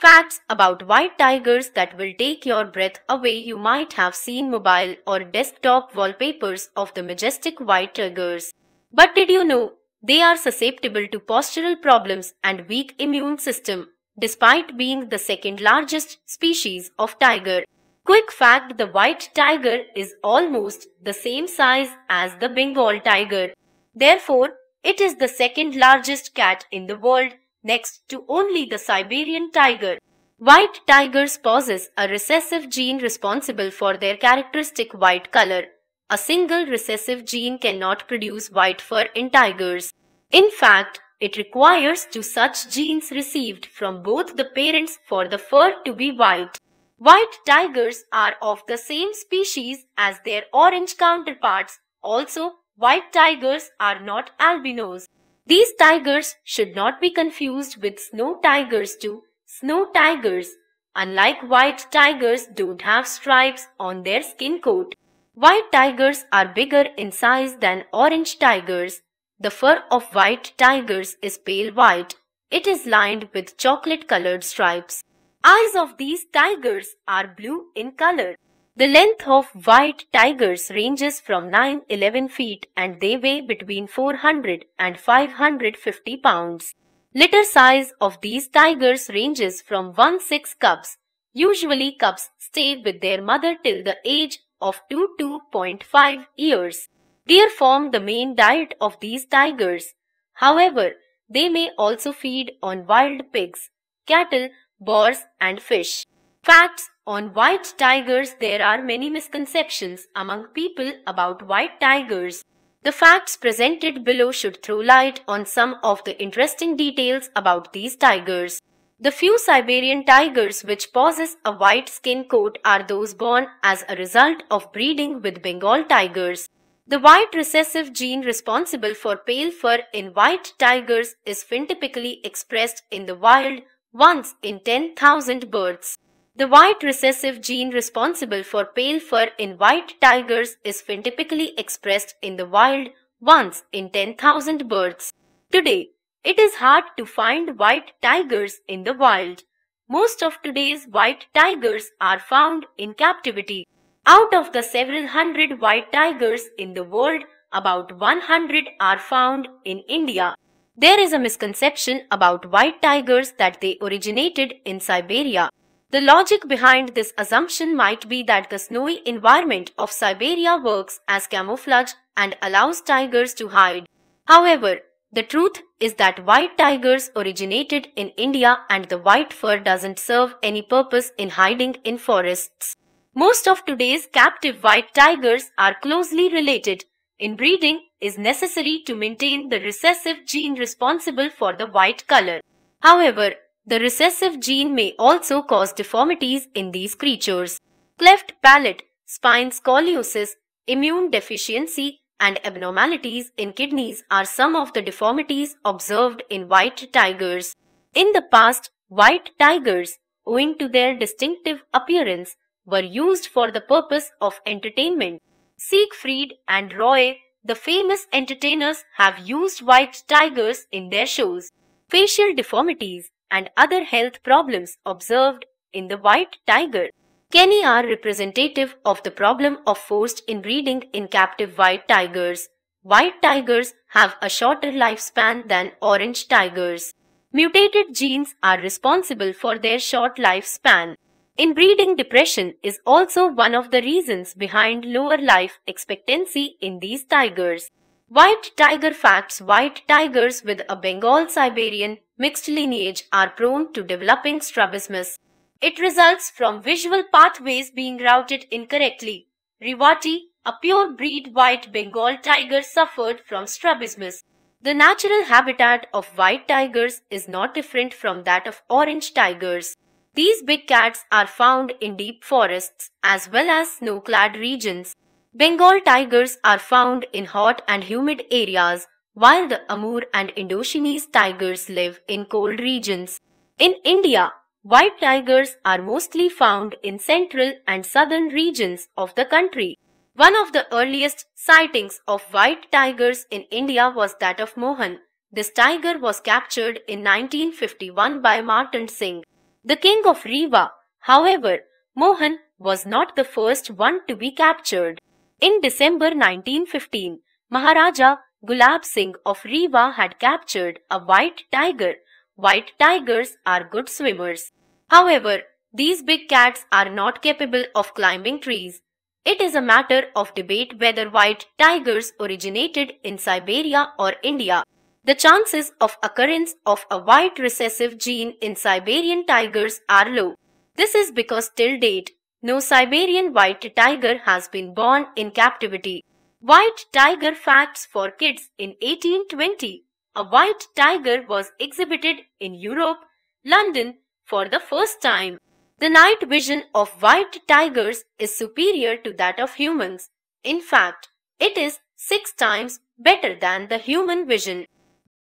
Facts about white tigers that will take your breath away. You might have seen mobile or desktop wallpapers of the majestic white tigers. But did you know they are susceptible to postural problems and weak immune system, despite being the second largest species of tiger. Quick fact, the white tiger is almost the same size as the Bengal tiger. Therefore, it is the second largest cat in the world next to only the Siberian tiger. White tigers possess a recessive gene responsible for their characteristic white color. A single recessive gene cannot produce white fur in tigers. In fact, it requires two such genes received from both the parents for the fur to be white. White tigers are of the same species as their orange counterparts. Also, white tigers are not albinos. These tigers should not be confused with snow tigers too. Snow tigers, unlike white tigers, don't have stripes on their skin coat. White tigers are bigger in size than orange tigers. The fur of white tigers is pale white. It is lined with chocolate colored stripes. Eyes of these tigers are blue in color. The length of white tigers ranges from 9-11 feet and they weigh between 400 and 550 pounds. Litter size of these tigers ranges from 1-6 cubs. Usually cubs stay with their mother till the age of 2 2.5 years. Deer form the main diet of these tigers. However, they may also feed on wild pigs, cattle, boars and fish. Facts on white tigers There are many misconceptions among people about white tigers. The facts presented below should throw light on some of the interesting details about these tigers. The few Siberian tigers which possess a white skin coat are those born as a result of breeding with Bengal tigers. The white recessive gene responsible for pale fur in white tigers is phenotypically expressed in the wild once in 10,000 birds. The white recessive gene responsible for pale fur in white tigers is phenotypically expressed in the wild once in 10,000 birds. Today, it is hard to find white tigers in the wild. Most of today's white tigers are found in captivity. Out of the several hundred white tigers in the world, about 100 are found in India. There is a misconception about white tigers that they originated in Siberia. The logic behind this assumption might be that the snowy environment of Siberia works as camouflage and allows tigers to hide. However, the truth is that white tigers originated in India and the white fur doesn't serve any purpose in hiding in forests. Most of today's captive white tigers are closely related. Inbreeding is necessary to maintain the recessive gene responsible for the white color. However, the recessive gene may also cause deformities in these creatures. Cleft palate, spine scoliosis, immune deficiency, and abnormalities in kidneys are some of the deformities observed in white tigers. In the past, white tigers, owing to their distinctive appearance, were used for the purpose of entertainment. Siegfried and Roy, the famous entertainers, have used white tigers in their shows. Facial deformities and other health problems observed in the white tiger. Kenny are representative of the problem of forced inbreeding in captive white tigers. White tigers have a shorter lifespan than orange tigers. Mutated genes are responsible for their short lifespan. Inbreeding depression is also one of the reasons behind lower life expectancy in these tigers. White tiger facts White tigers with a Bengal Siberian mixed lineage are prone to developing strabismus. It results from visual pathways being routed incorrectly. Rivati, a pure breed white Bengal tiger suffered from strabismus. The natural habitat of white tigers is not different from that of orange tigers. These big cats are found in deep forests as well as snow-clad regions. Bengal tigers are found in hot and humid areas, while the Amur and Indochinese tigers live in cold regions. In India, white tigers are mostly found in central and southern regions of the country. One of the earliest sightings of white tigers in India was that of Mohan. This tiger was captured in 1951 by Martin Singh. The king of Rewa, however, Mohan was not the first one to be captured. In December 1915, Maharaja Gulab Singh of Rewa had captured a white tiger. White tigers are good swimmers. However, these big cats are not capable of climbing trees. It is a matter of debate whether white tigers originated in Siberia or India. The chances of occurrence of a white recessive gene in Siberian tigers are low. This is because till date, no Siberian white tiger has been born in captivity. White tiger facts for kids in 1820. A white tiger was exhibited in Europe, London, for the first time. The night vision of white tigers is superior to that of humans. In fact, it is six times better than the human vision.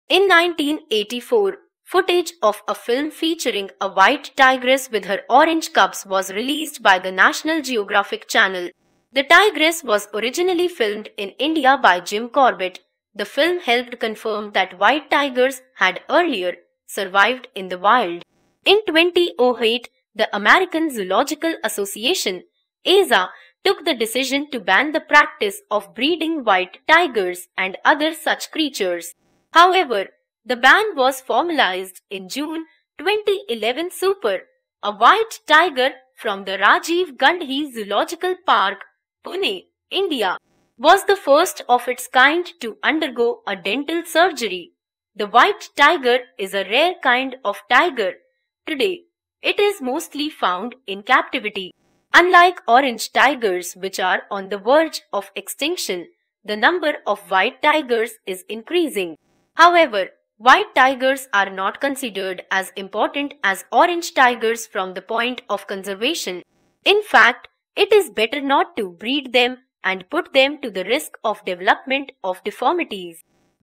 In 1984, Footage of a film featuring a white tigress with her orange cubs was released by the National Geographic Channel. The tigress was originally filmed in India by Jim Corbett. The film helped confirm that white tigers had earlier survived in the wild. In 2008, the American Zoological Association, ASA, took the decision to ban the practice of breeding white tigers and other such creatures. However, the band was formalized in June 2011 Super, a white tiger from the Rajiv Gandhi Zoological Park, Pune, India, was the first of its kind to undergo a dental surgery. The white tiger is a rare kind of tiger. Today, it is mostly found in captivity. Unlike orange tigers which are on the verge of extinction, the number of white tigers is increasing. However, White tigers are not considered as important as orange tigers from the point of conservation. In fact, it is better not to breed them and put them to the risk of development of deformities.